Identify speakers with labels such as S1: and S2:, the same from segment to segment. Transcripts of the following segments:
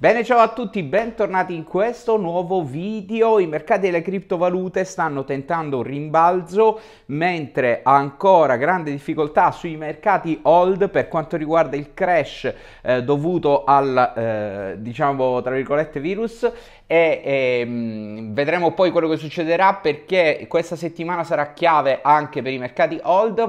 S1: Bene, ciao a tutti, bentornati in questo nuovo video. I mercati delle criptovalute stanno tentando un rimbalzo, mentre ancora grande difficoltà sui mercati hold per quanto riguarda il crash eh, dovuto al, eh, diciamo, tra virgolette, virus e ehm, vedremo poi quello che succederà perché questa settimana sarà chiave anche per i mercati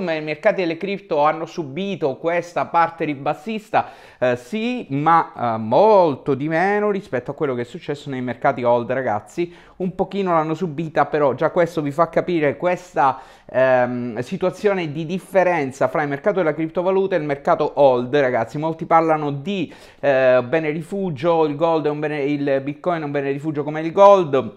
S1: ma I mercati delle cripto hanno subito questa parte ribassista, eh, sì, ma eh, molto di meno rispetto a quello che è successo nei mercati Old, ragazzi. Un pochino l'hanno subita, però già questo vi fa capire questa ehm, situazione di differenza fra il mercato della criptovaluta e il mercato Old, ragazzi. Molti parlano di eh, bene rifugio, il gold è un bene, il bitcoin è un bene genere rifugio come il gold.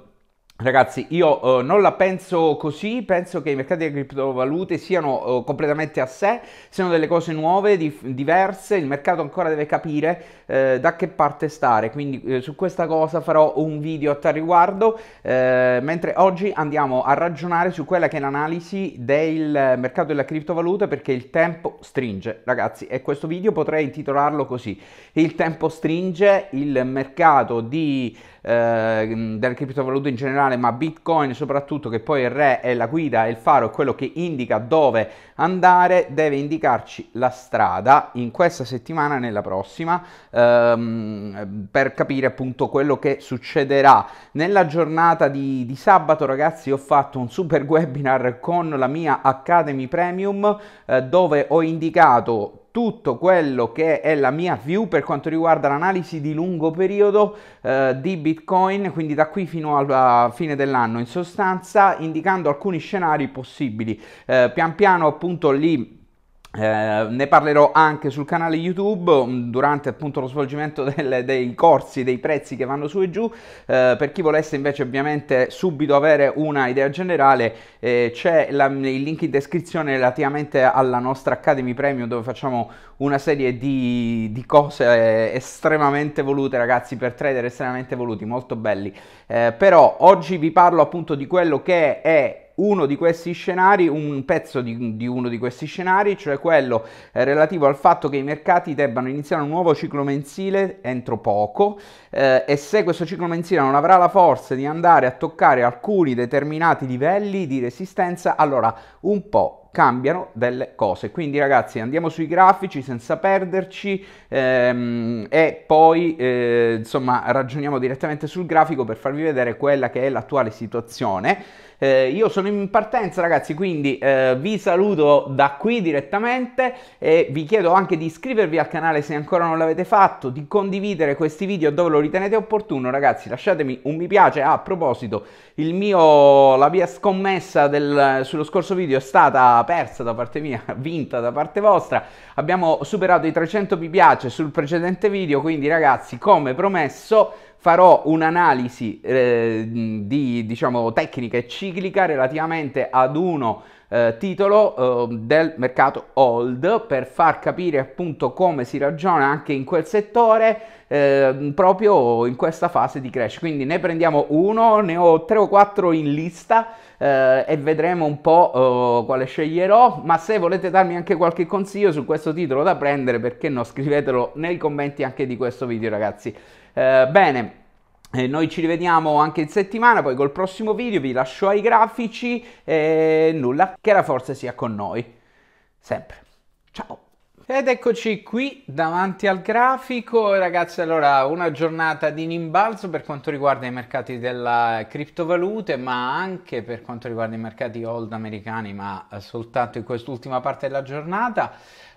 S1: Ragazzi, io eh, non la penso così, penso che i mercati delle criptovalute siano eh, completamente a sé, siano delle cose nuove, di, diverse, il mercato ancora deve capire eh, da che parte stare, quindi eh, su questa cosa farò un video a tal riguardo, eh, mentre oggi andiamo a ragionare su quella che è l'analisi del mercato della criptovaluta perché il tempo stringe, ragazzi, e questo video potrei intitolarlo così, il tempo stringe, il mercato di, eh, delle criptovalute in generale, ma Bitcoin soprattutto che poi il re è la guida, è il faro, è quello che indica dove andare, deve indicarci la strada in questa settimana nella prossima. Eh, ehm, per capire appunto quello che succederà. Nella giornata di, di, sabato ragazzi ho fatto un super webinar con la mia Academy Premium eh, dove ho indicato tutto quello che è la mia view per quanto riguarda l'analisi di lungo periodo eh, di Bitcoin, quindi da qui fino alla fine dell'anno in sostanza, indicando alcuni scenari possibili. Eh, pian piano appunto lì eh, ne parlerò anche sul canale YouTube mm, durante appunto lo svolgimento del, dei corsi, dei prezzi che vanno su e giù. Eh, per chi volesse invece ovviamente subito avere una idea generale, eh, c'è la, il link in descrizione relativamente alla nostra Academy Premium dove facciamo una serie di, di cose estremamente volute ragazzi per trader estremamente voluti, molto belli. Eh, però oggi vi parlo appunto di quello che è uno di questi scenari, un pezzo di, di, uno di questi scenari, cioè quello eh, relativo al fatto che i mercati debbano iniziare un nuovo ciclo mensile entro poco eh, e se questo ciclo mensile non avrà la forza di andare a toccare alcuni determinati livelli di resistenza, allora un po' cambiano delle cose. Quindi ragazzi andiamo sui grafici senza perderci ehm, e poi eh, insomma ragioniamo direttamente sul grafico per farvi vedere quella che è l'attuale situazione. Eh, io sono in partenza ragazzi quindi eh, vi saluto da qui direttamente e vi chiedo anche di iscrivervi al canale se ancora non l'avete fatto, di condividere questi video dove lo ritenete opportuno ragazzi lasciatemi un mi piace, ah, a proposito mio, la mia scommessa del, sullo scorso video è stata persa da parte mia, vinta da parte vostra. Abbiamo superato i 300 mi piace sul precedente video, quindi ragazzi, come promesso, farò un'analisi eh, di diciamo, tecnica e ciclica relativamente ad uno eh, titolo eh, del mercato old per far capire appunto come si ragiona anche in quel settore eh, proprio in questa fase di crash. Quindi ne prendiamo uno, ne ho tre o quattro in lista eh, e vedremo un po' eh, quale sceglierò, ma se volete darmi anche qualche consiglio su questo titolo da prendere, perché no, scrivetelo nei commenti anche di questo video ragazzi. bene, eh, noi ci rivediamo anche in settimana, poi col prossimo video vi lascio ai grafici e nulla, che la forza sia con noi, sempre. Ciao! Ed eccoci qui davanti al grafico, ragazzi, allora una giornata di nimbalzo per quanto riguarda i mercati delle criptovalute, ma anche per quanto riguarda i mercati old americani, ma soltanto in quest'ultima parte della giornata.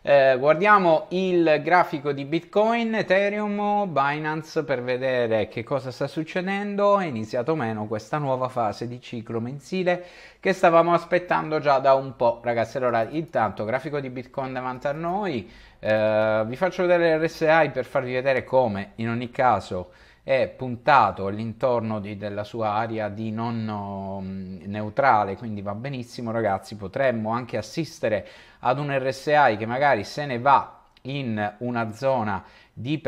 S1: Eh, guardiamo il grafico di Bitcoin, Ethereum, Binance per vedere che cosa sta succedendo. È iniziato meno questa nuova fase di ciclo mensile che stavamo aspettando già da un po', ragazzi. Allora, intanto, grafico di Bitcoin davanti a noi. Eh, vi faccio vedere l'RSI per farvi vedere come, in ogni caso, è puntato all'intorno della sua area di non mm, neutrale, quindi va benissimo ragazzi, potremmo anche assistere ad un RSI che magari se ne va in una zona di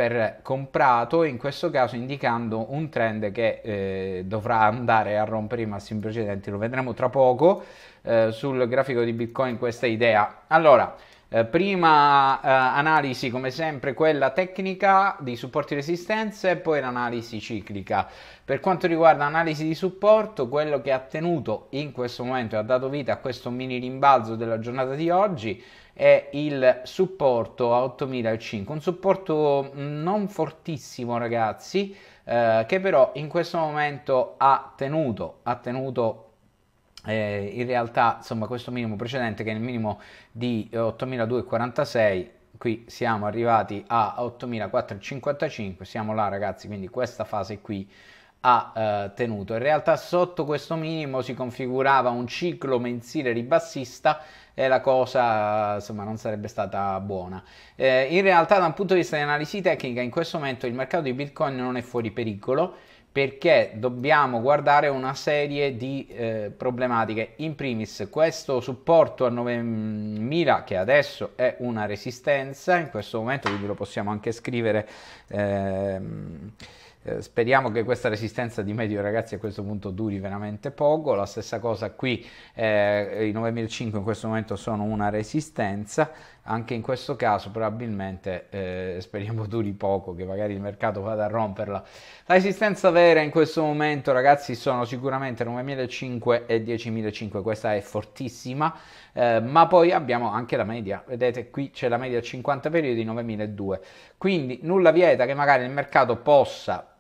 S1: comprato, in questo caso indicando un trend che eh, dovrà andare a rompere i massimi precedenti, lo vedremo tra poco eh, sul grafico di Bitcoin questa idea. Allora, eh, prima eh, analisi come sempre quella tecnica di supporti resistenze e poi l'analisi ciclica. Per quanto riguarda l'analisi di supporto, quello che ha tenuto in questo momento e ha dato vita a questo mini rimbalzo della giornata di oggi è il supporto a 8005, un supporto non fortissimo ragazzi, eh, che però in questo momento ha tenuto, ha tenuto eh, in realtà insomma questo minimo precedente che è il minimo di 8246 eh, qui siamo arrivati a 8455 siamo là ragazzi quindi questa fase qui ha eh, tenuto in realtà sotto questo minimo si configurava un ciclo mensile ribassista e la cosa insomma non sarebbe stata buona eh, in realtà da un punto di vista di analisi tecnica in questo momento il mercato di bitcoin non è fuori pericolo perché dobbiamo guardare una serie di eh, problematiche. In primis questo supporto a 9000 che adesso è una resistenza in questo momento, quindi lo possiamo anche scrivere. Ehm, eh, speriamo che questa resistenza di medio ragazzi a questo punto duri veramente poco la stessa cosa qui eh, i 9005 in questo momento sono una resistenza anche in questo caso probabilmente eh, speriamo duri poco che magari il mercato vada a romperla la resistenza vera in questo momento ragazzi sono sicuramente 9.500 e 10.500 questa è fortissima eh, ma poi abbiamo anche la media vedete qui c'è la media 50 periodi 9.200 quindi nulla vieta che magari il mercato possa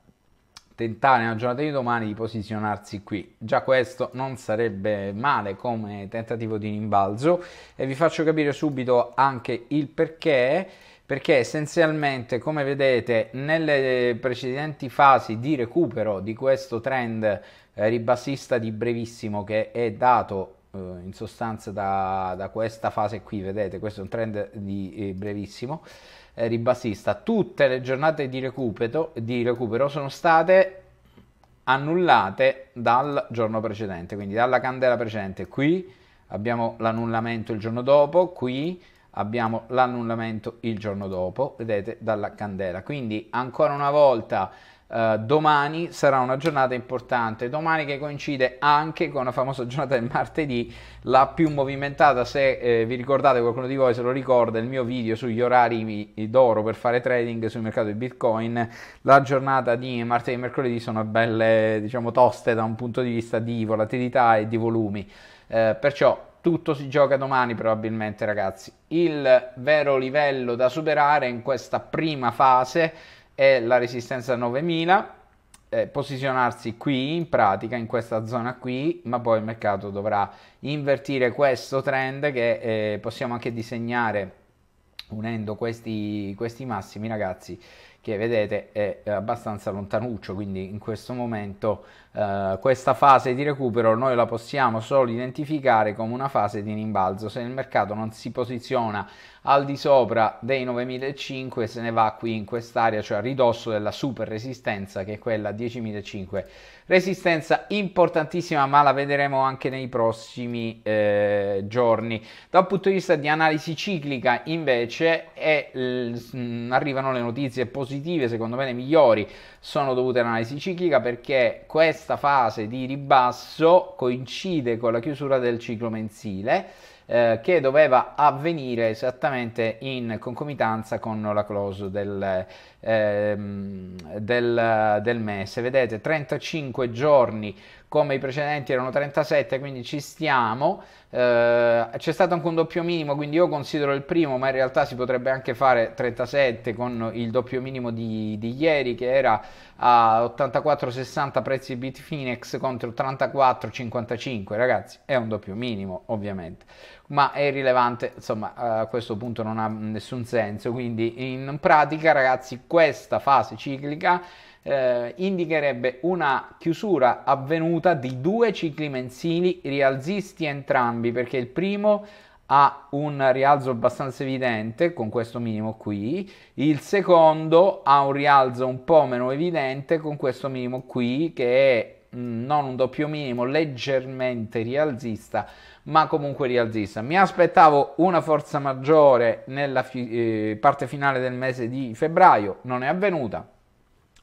S1: tentare nella giornata di domani di posizionarsi qui. Già questo non sarebbe male come tentativo di rimbalzo e vi faccio capire subito anche il perché perché essenzialmente come vedete nelle precedenti fasi di recupero di questo trend eh, ribassista di brevissimo che è dato eh, in sostanza da, da, questa fase qui, vedete, questo è un trend di, eh, brevissimo, eh, ribassista, tutte le giornate di recupero, di recupero sono state annullate dal giorno precedente, quindi dalla candela precedente qui abbiamo l'annullamento il giorno dopo, qui abbiamo l'annullamento il giorno dopo, vedete dalla candela. Quindi ancora una volta eh, domani sarà una giornata importante, domani che coincide anche con la famosa giornata del martedì, la più movimentata, se eh, vi ricordate qualcuno di voi se lo ricorda, il mio video sugli orari d'oro per fare trading sul mercato di Bitcoin, la giornata di martedì e mercoledì sono belle, diciamo, toste da un punto di vista di volatilità e di volumi. Eh, perciò tutto si gioca domani probabilmente ragazzi. Il vero livello da superare in questa prima fase è la resistenza 9000 eh, posizionarsi qui in pratica in questa zona qui ma poi il mercato dovrà invertire questo trend che eh, possiamo anche disegnare unendo questi, questi massimi ragazzi che vedete è abbastanza lontanuccio quindi in questo momento eh, questa fase di recupero noi la possiamo solo identificare come una fase di rimbalzo se il mercato non si posiziona al di sopra dei 9.500 se ne va qui in quest'area, cioè a ridosso della super resistenza che è quella 10.500. Resistenza importantissima ma la vedremo anche nei prossimi eh, giorni. Dal punto di vista di analisi ciclica invece è, mh, mm, arrivano le notizie positive, secondo me le migliori sono dovute all'analisi ciclica perché questa fase di ribasso coincide con la chiusura del ciclo mensile eh, che doveva avvenire esattamente in concomitanza con la close del, ehm, del, del mese. Vedete, 35 giorni come i precedenti erano 37, quindi ci stiamo, eh, c'è stato anche un doppio minimo, quindi io considero il primo, ma in realtà si potrebbe anche fare 37 con il doppio minimo di, di ieri che era a 84,60 prezzi Bitfinex contro 84,55. Ragazzi, è un doppio minimo ovviamente, ma è irrilevante, insomma a questo punto non ha nessun senso. Quindi in pratica ragazzi questa fase ciclica eh, indicherebbe una chiusura avvenuta di due cicli mensili rialzisti entrambi entrambi perché il primo ha un rialzo abbastanza evidente con questo minimo qui, il secondo ha un rialzo un po' meno evidente con questo minimo qui che è mm, non un doppio minimo, leggermente rialzista, ma comunque rialzista. Mi aspettavo una forza maggiore nella fi- eh, parte finale del mese di febbraio, non è avvenuta,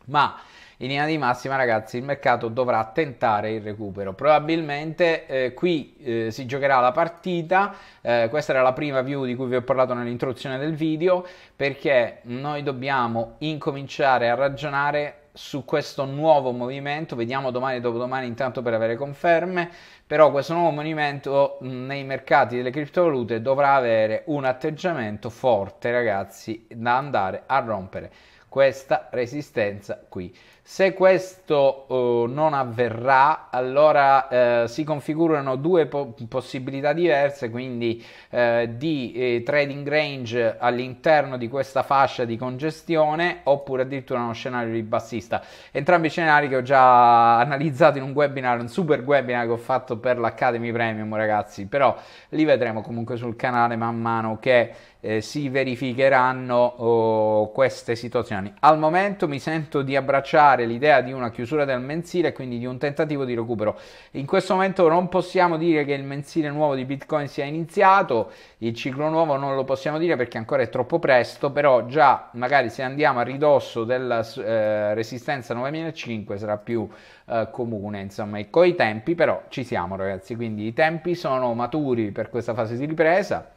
S1: ma in linea di massima ragazzi il mercato dovrà tentare il recupero. Probabilmente eh, qui eh, si giocherà la partita, eh, questa era la prima view di cui vi ho parlato nell'introduzione del video, perché noi dobbiamo incominciare a ragionare su questo nuovo movimento, vediamo domani e dopodomani intanto per avere conferme, però questo nuovo movimento nei mercati delle criptovalute dovrà avere un atteggiamento forte ragazzi da andare a rompere questa resistenza qui. Se questo eh, non avverrà, allora eh, si configurano due po- possibilità diverse, quindi eh, di eh, trading range all'interno di questa fascia di congestione oppure addirittura uno scenario ribassista. Entrambi i scenari che ho già analizzato in un webinar, un super webinar che ho fatto per l'Academy Premium, ragazzi, però li vedremo comunque sul canale man mano che eh, si verificheranno oh, queste situazioni. Al momento mi sento di abbracciare valutare l'idea di una chiusura del mensile e quindi di un tentativo di recupero. In questo momento non possiamo dire che il mensile nuovo di Bitcoin sia iniziato, il ciclo nuovo non lo possiamo dire perché ancora è troppo presto, però già magari se andiamo a ridosso della eh, resistenza 9005 sarà più eh, comune, insomma, e coi tempi però ci siamo ragazzi, quindi i tempi sono maturi per questa fase di ripresa.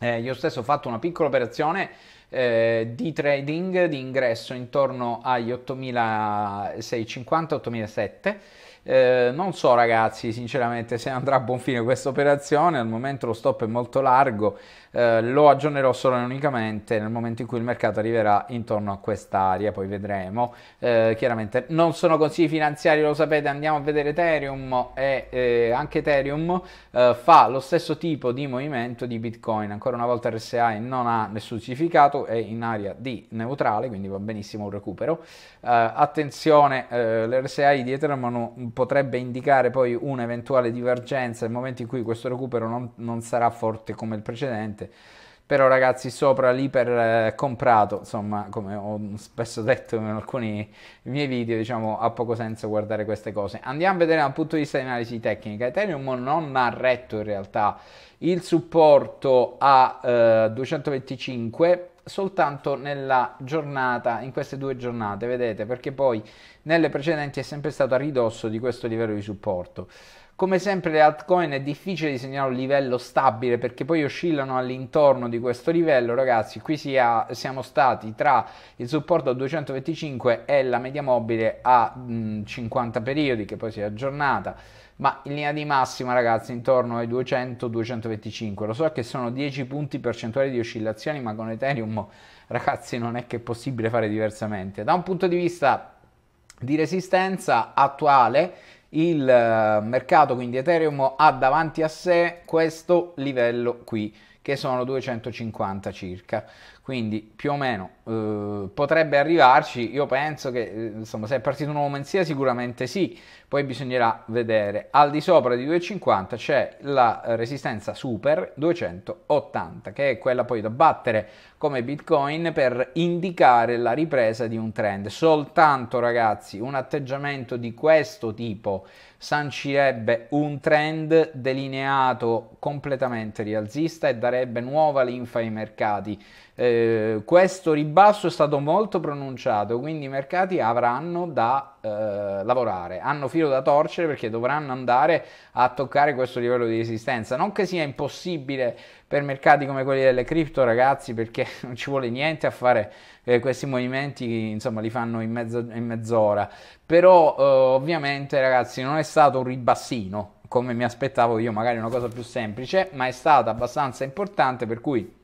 S1: Eh, io stesso ho fatto una piccola operazione eh, di trading di ingresso intorno agli 8650-8700. Eh, non so ragazzi sinceramente se andrà a buon fine questa operazione, al momento lo stop è molto largo, eh, lo aggiornerò solo e unicamente nel momento in cui il mercato arriverà intorno a quest'area, poi vedremo. Eh, chiaramente non sono consigli finanziari, lo sapete, andiamo a vedere Ethereum e eh, anche Ethereum eh, fa lo stesso tipo di movimento di Bitcoin. Ancora una volta RSI non ha nessun significato, è in area di neutrale, quindi va benissimo un recupero. Eh, attenzione, l'RSI di Ethereum potrebbe indicare poi un'eventuale divergenza nel momento in cui questo recupero non, non sarà forte come il precedente però ragazzi sopra l'iper eh, comprato, insomma come ho spesso detto in alcuni miei video, diciamo ha poco senso guardare queste cose. Andiamo a vedere dal punto di vista di analisi tecnica. Ethereum non ha retto in realtà il supporto a eh, 225 soltanto nella giornata, in queste due giornate, vedete, perché poi nelle precedenti è sempre stato a ridosso di questo livello di supporto. Come sempre le altcoin è difficile disegnare un livello stabile perché poi oscillano all'intorno di questo livello, ragazzi. Qui sia, siamo stati tra il supporto a 225 e la media mobile a mh, 50 periodi che poi si è aggiornata. Ma in linea di massima, ragazzi, intorno ai 200-225. Lo so che sono 10 punti percentuali di oscillazioni, ma con Ethereum, ragazzi, non è che è possibile fare diversamente. Da un punto di vista di resistenza attuale il eh, mercato, quindi Ethereum, ha davanti a sé questo livello qui, che sono 250 circa quindi più o meno eh, potrebbe arrivarci, io penso che eh, insomma, se è partito un nuovo mensile sicuramente sì, poi bisognerà vedere. Al di sopra di 250 c'è la resistenza super 280 che è quella poi da battere come Bitcoin per indicare la ripresa di un trend. Soltanto ragazzi un atteggiamento di questo tipo sancirebbe un trend delineato completamente rialzista e darebbe nuova linfa ai mercati eh, questo ribasso è stato molto pronunciato, quindi i mercati avranno da eh, lavorare, hanno filo da torcere perché dovranno andare a toccare questo livello di resistenza. Non che sia impossibile per mercati come quelli delle cripto, ragazzi, perché non ci vuole niente a fare eh, questi movimenti, insomma, li fanno in, mezzo, in mezz'ora. Però eh, ovviamente, ragazzi, non è stato un ribassino come mi aspettavo io, magari una cosa più semplice, ma è stata abbastanza importante per cui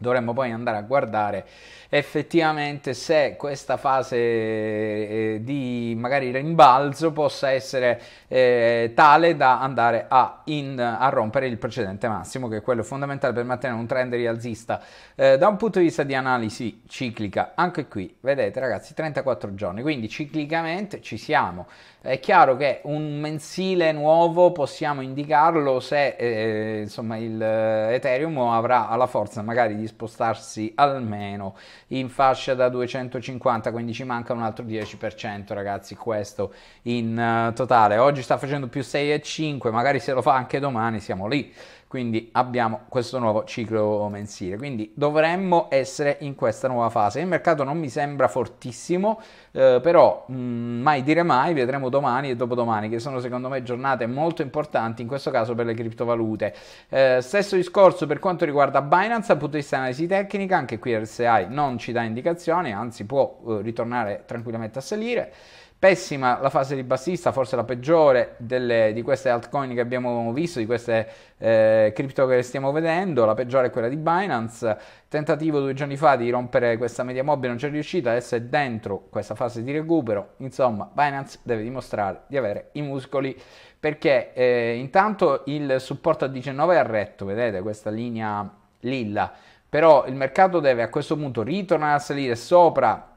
S1: dovremmo poi andare a guardare effettivamente se questa fase eh, di magari rimbalzo possa essere eh, tale da andare a, in, a, rompere il precedente massimo, che è quello fondamentale per mantenere un trend rialzista. Eh, da un punto di vista di analisi ciclica, anche qui vedete ragazzi 34 giorni, quindi ciclicamente ci siamo. È chiaro che un mensile nuovo possiamo indicarlo se eh, insomma il eh, Ethereum avrà la forza magari di spostarsi almeno in fascia da 250, quindi ci manca un altro 10% ragazzi, questo in uh, totale. Oggi sta facendo più 6,5, magari se lo fa anche domani siamo lì quindi abbiamo questo nuovo ciclo mensile, quindi dovremmo essere in questa nuova fase. Il mercato non mi sembra fortissimo, eh, però mh, mm, mai dire mai, vedremo domani e dopodomani, che sono secondo me giornate molto importanti, in questo caso per le criptovalute. Eh, stesso discorso per quanto riguarda Binance, dal punto di vista analisi tecnica, anche qui RSI non ci dà indicazioni, anzi può eh, ritornare tranquillamente a salire. Pessima la fase di bassista, forse la peggiore delle, di queste altcoin che abbiamo visto, di queste eh, cripto che stiamo vedendo, la peggiore è quella di Binance, tentativo due giorni fa di rompere questa media mobile non c'è riuscita, adesso è dentro questa fase di recupero, insomma Binance deve dimostrare di avere i muscoli perché eh, intanto il supporto a 19 è retto, vedete questa linea lilla, però il mercato deve a questo punto ritornare a salire sopra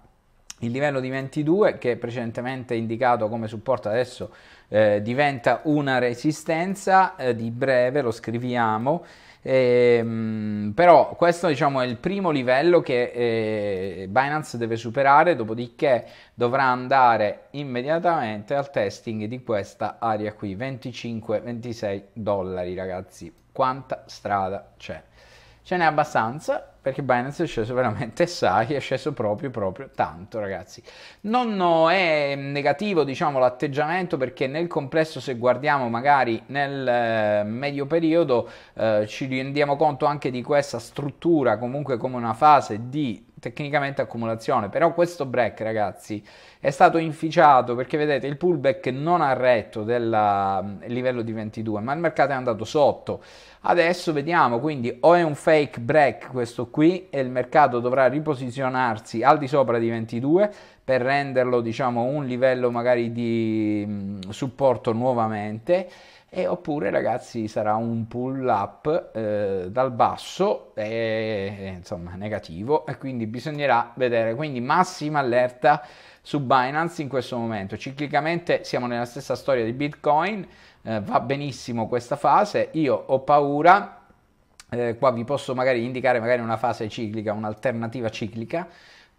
S1: il livello di 22 che precedentemente indicato come supporto adesso eh, diventa una resistenza eh, di breve, lo scriviamo, ehm, però questo diciamo, è il primo livello che eh, Binance deve superare, dopodiché dovrà andare immediatamente al testing di questa area qui, 25-26 dollari ragazzi, quanta strada c'è ce n'è abbastanza perché Binance è sceso veramente sai, è sceso proprio proprio tanto ragazzi. Non è negativo diciamo l'atteggiamento perché nel complesso se guardiamo magari nel eh, medio periodo eh, ci rendiamo conto anche di questa struttura comunque come una fase di tecnicamente accumulazione, però questo break ragazzi è stato inficiato perché vedete il pullback non ha retto del livello di 22 ma il mercato è andato sotto Adesso vediamo, quindi o è un fake break questo qui e il mercato dovrà riposizionarsi al di sopra di 22 per renderlo diciamo un livello magari di mm, supporto nuovamente e oppure ragazzi sarà un pull up eh, dal basso e eh, insomma negativo e quindi bisognerà vedere quindi massima allerta su Binance in questo momento ciclicamente siamo nella stessa storia di Bitcoin eh, va benissimo questa fase io ho paura eh, qua vi posso magari indicare magari una fase ciclica un'alternativa ciclica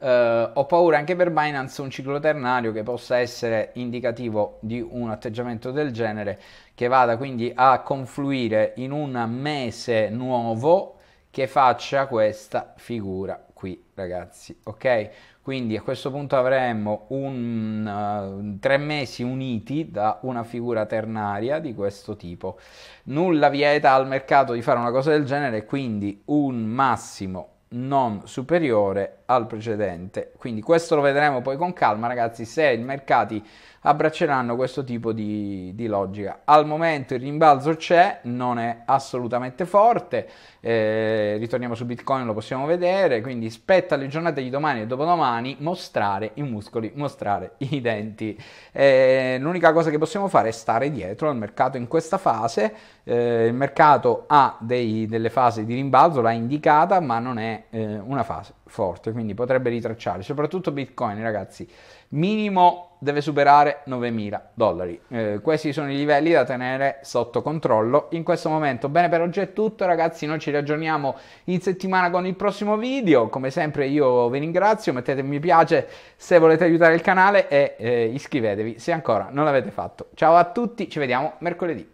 S1: Uh, ho paura anche per Binance un ciclo ternario che possa essere indicativo di un atteggiamento del genere, che vada quindi a confluire in un mese nuovo che faccia questa figura qui, ragazzi. Ok? Quindi a questo punto avremmo un, uh, tre mesi uniti da una figura ternaria di questo tipo. Nulla vieta al mercato di fare una cosa del genere, quindi un massimo non superiore al precedente. Quindi questo lo vedremo poi con calma, ragazzi, se i mercati abbracceranno questo tipo di, di logica. Al momento il rimbalzo c'è, non è assolutamente forte. Eh, ritorniamo su Bitcoin, lo possiamo vedere. Quindi spetta alle giornate di domani e dopodomani mostrare i muscoli, mostrare i denti. Eh, l'unica cosa che possiamo fare è stare dietro al mercato in questa fase. Eh, il mercato ha dei, delle fasi di rimbalzo, l'ha indicata, ma non è eh, una fase forte, quindi potrebbe ritracciare, soprattutto Bitcoin ragazzi, minimo deve superare 9.000 dollari, eh, questi sono i livelli da tenere sotto controllo in questo momento, bene per oggi è tutto ragazzi, noi ci ragioniamo in settimana con il prossimo video, come sempre io vi ringrazio, mettete mi piace se volete aiutare il canale e eh, iscrivetevi se ancora non l'avete fatto, ciao a tutti, ci vediamo mercoledì.